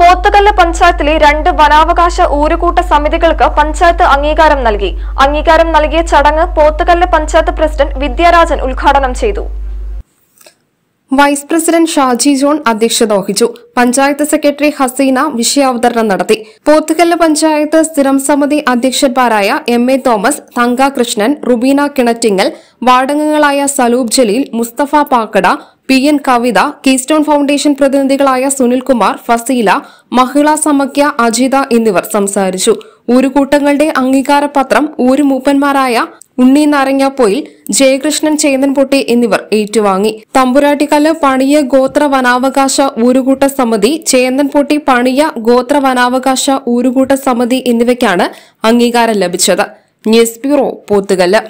പോത്തുകല്ല് പഞ്ചായത്തിലെ രണ്ട് വനാവകാശ ഊരുകൂട്ട സമിതികൾക്ക് പഞ്ചായത്ത് അംഗീകാരം നൽകി അംഗീകാരം നൽകിയ ചടങ്ങ് പോത്തുകല്ല് പഞ്ചായത്ത് പ്രസിഡന്റ് വിദ്യാരാജൻ ഉദ്ഘാടനം ചെയ്തു വൈസ് പ്രസിഡന്റ് ഷാജി ജോൺ അധ്യക്ഷത വഹിച്ചു പഞ്ചായത്ത് സെക്രട്ടറി ഹസീന വിഷയാവതരണം നടത്തി പോത്തുകല്ല് പഞ്ചായത്ത് സ്ഥിരം സമിതി അധ്യക്ഷന്മാരായ എം എ തോമസ് തങ്ക കൃഷ്ണൻ റുബീന കിണറ്റിങ്ങൽ വാർഡംഗങ്ങളായ Saloob Jaleel Musthafa Pakkada P N Kavitha Keystone Foundation പ്രതിനിധികളായ സുനിൽകുമാർ ഫസീല മഹിളാ സമക്യ അജിത എന്നിവർ സംസാരിച്ചു ഊരുകൂട്ടങ്ങളുടെ അംഗീകാരപത്രം ഊരുമൂപ്പന്മാരായ ഉണ്ണി നാരങ്ങാപ്പോയിൽ ജയകൃഷ്ണൻ ചേന്ദൻപൊട്ടി എന്നിവർ ഏറ്റുവാങ്ങി തമ്പുരാട്ടിക്കല് പണിയ ഗോത്ര വനാവകാശ ഊരുകൂട്ട സമിതി ചേന്ദൻപൊട്ടി പണിയ ഗോത്ര വനാവകാശ ഊരുകൂട്ട സമിതി എന്നിവയ്ക്കാണ് അംഗീകാരം ലഭിച്ചത് ന്യൂസ് ബ്യൂറോ പോത്തുകല്ല്